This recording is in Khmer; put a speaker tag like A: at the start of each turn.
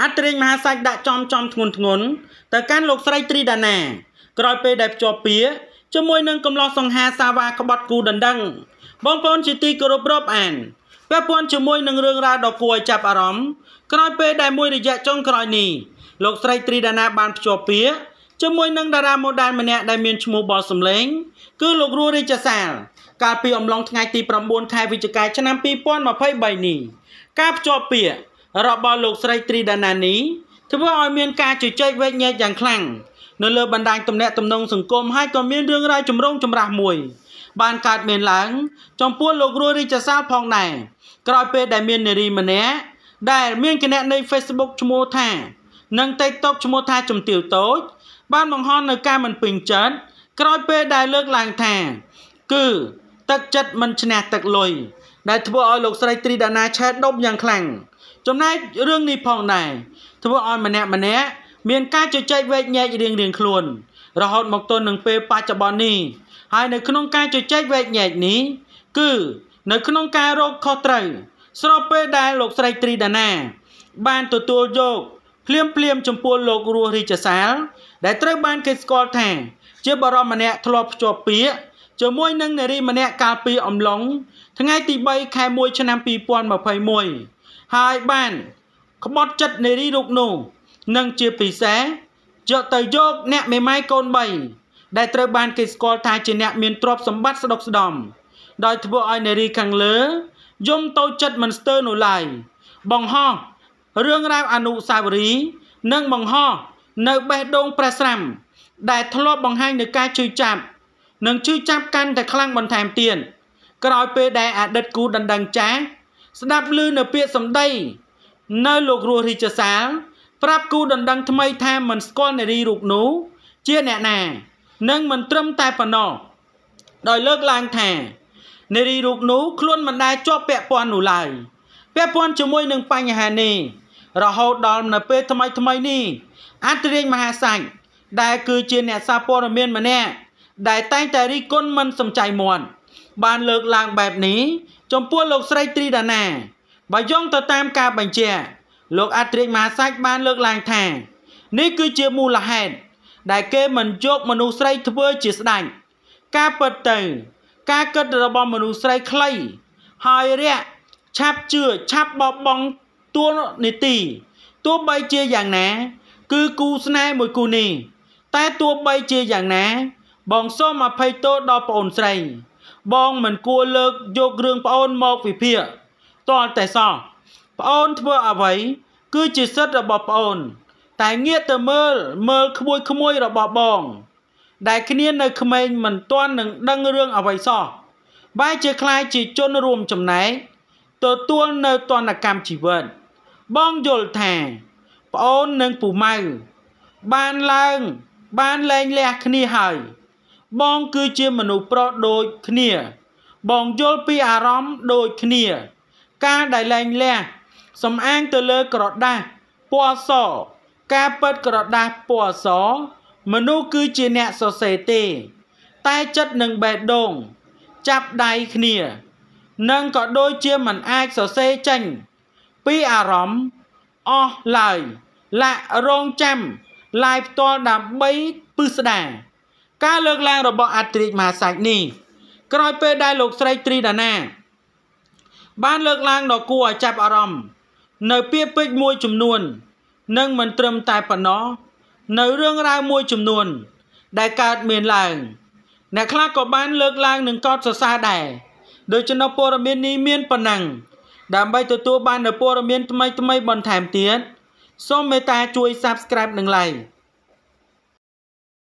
A: អត្តរិញមហាសាច់ដាក់ចំចំធ្ងន់ធ្ងន់ទៅកាន់លោកស្រីត្រីដាណា ក្រោយពេលដែលភ្ជាប់ពាក្យជាមួយនឹងកំឡោះសង្ហាសាវាក្បត់គូដណ្ដឹង បងប្អូនជាទីគោរពរាប់អានពាក់ព័ន្ធជាមួយនឹងរឿងរ៉ាវដ៏គួរឲ្យចាប់អារម្មណ៍ក្រោយពេលដែលមួយរយៈចុងក្រោយនេះលោកស្រីត្រីដាណាបានភ្ជាប់ពាក្យជាមួយនឹងតារាម៉ូដែលម្នាក់ដែលមានឈ្មោះបលសំឡេងគឺលោករស់រាជសាលកាលពីអំឡុងថ្ងៃទី9ខែវិច្ឆិកាឆ្នាំ2023នេះការភ្ជាប់ពាក្យរបស់លោកស្រីត្រីដាណានី ធ្វើឲ្យមានការជជែកវែកញែកយ៉ាងខ្លាំងនៅលើបណ្ដាញទំនាក់ទំនងសង្គមហើយក៏មានរឿងរ៉ាវចម្រូងចម្រាសមួយ បានកើតមានឡើងចំពោះលោករស់រាជសាលផងដែរក្រោយពេលដែលមាននារីម្នាក់ដែលមានគណនី Facebook ឈ្មោះថា និង TikTok ឈ្មោះថាជំទាវតូចបានបង្ហោះនៅការមិនពេញចិត្តក្រោយពេលដែលលើកឡើងថា គឺទឹកចិត្តមិនឈ្នះទឹកលុយដែលធ្វើឲ្យលោកស្រីត្រីដាណាឆែតដប់យ៉ាងខ្លាំងចំណែករឿងនេះផងដែរធ្វើឲ្យម្នាក់ម្នាក់មានការជជែកវែកញែករៀងរៀងខ្លួន រហូតមកទល់នឹងពេលបច្ចុប្បន្ននេះហើយនៅក្នុងការជជែកវែកញែកនេះគឺ នៅក្នុងការរកខុសត្រូវស្របពេលដែលលោកស្រីត្រីដាណា បានទទួលយកភ្លាមភ្លាមចំពោះលោករស់រាជសាលដែលត្រូវបានគេស្គាល់ថា ជាបរមម្នាក់ធ្លាប់ភ្ជាប់ពាក្យជាមួយនឹងនារីម្នាក់កាលពីអំឡុង ថ្ងៃទី3ខែ1ឆ្នាំ2021ហើយបានក្បត់ចិត្តនារីរូបនោះនិងជាពិសេសយកទៅយក អ្នកមេម៉ាយកូន3ដែលត្រូវបានគេស្គាល់ថាជាអ្នកមានទ្រព្យសម្បត្តិស្ដុកស្ដំដោយធ្វើឲ្យនារីខាងលើយំតូចចិត្តមិនស្ទើរនោះឡើយបង្ហោះរឿងរ៉ាវអនុសាវរីយ៍និងបង្ហោះនៅបេះដូងព្រះស្រាំដែលធ្លាប់បង្ហាញនៅការជួយចាប់និងឈឺចាប់កាន់តែខ្លាំងបន្ថែមទៀតក្រោយពេលដែលអតីតគូដណ្ដឹងចាស់ស្ដាប់ឮនៅពាក្យសម្ដីនៅលោករស់រាជសាលប្រាប់គូដណ្ដឹងថ្មីថាមិនស្គាល់នារីរូបនោះ ជាអ្នកណា និងមិនត្រឹមតែប៉ុណ្ណោះដោយលើកឡើងថានារីរូបនោះខ្លួនមិនដែលជាប់ពាក់ព័ន្ធនោះឡើយពាក់ព័ន្ធជាមួយនឹងបញ្ហានេះរហូតដល់នៅពេលថ្មីថ្មីនេះអន្តរាជមហាសាច់ដែលគឺ ជាអ្នកសារព័ត៌មានម្នាក់ដែលតែងតែរីគុណមិនសំចៃមាត់បានលើកឡើងបែបនេះចំពោះលោកស្រីត្រីដាណាបើយោងទៅតាមការបញ្ជាក់លោកអត្រិយមហាសាច់បានលើកឡើងថានេះគឺជាមូលហេតុដែលគេមិនយកមនុស្សស្រីធ្វើជាស្ដេចការពិតទៅការគិតរបស់មនុស្សស្រីខ្លីហើយរយៈឆាប់ជឿឆាប់បបងតួនីតិទោះបីជាយ៉ាងណា គឺគូស្នេហ៍មួយគូនេះ តែទោះបីជាយ៉ាងណាបងសូមអភ័យទោសដល់ប្អូនស្រី បងមិនគួរលើកយករឿងប្អូនមកវិភាគតលតែសោះប្អូនធ្វើអ្វី គឺជាសិទ្ធិរបស់ប្អូន តែងាកទៅមើលមើលក្មួយក្មួយរបស់បង ដែលគ្នានៅក្មេងមិនទាន់នឹងដឹងរឿងអ្វីសោះបែរជាคล้ายជាជនរួមចំណែកទទួលនៅទណ្ឌកម្មជីវិតបងយល់ថាប្អូននិងពូម៉ៅបានឡើង បានលែងលះគ្នាហើយបងគឺជាមនុស្សប្រុសដូចគ្នា បងយល់ពីអារម្មណ៍ដូចគ្នា ការដែលលែងលះសំអាងទៅលើក្រដាសពណ៌សការពិតក្រដាសពណ៌សមនុស្សគឺជាអ្នកសរសេរទេ តែចិត្តនឹងបេះដូង ចាប់ដៃគ្នានឹងក៏ដូចជាមិនអាចសរសេរចេញពីអារម្មណ៍អស់ឡើយលាក់រងចាំឡាយផ្ទាល់ដើម្បីពិស្ដារការលើកឡើងរបស់អត្រីកមហាសាច់នេះក្រោយពេលដែលលោកស្រីត្រីដាណា បានលើកឡើងដល់គួរឲ្យចាប់អារម្មណ៍នៅពាក្យពេចន៍មួយចំនួន និងមិនត្រឹមតែប៉ុណ្ណោះនៅរឿងរ៉ាវមួយចំនួន ដែលកើតមានឡើងអ្នកខ្លះក៏បាន លើកឡើងនឹងកោតសរសើរដែរដោយចំណុចព័ត៌មាននេះមានប៉ុណ្ណឹងដើម្បីទទួលបាននូវព័ត៌មានថ្មីៗបន្ថែមទៀតសូមមេត្តាជួយ Subscribe និង Like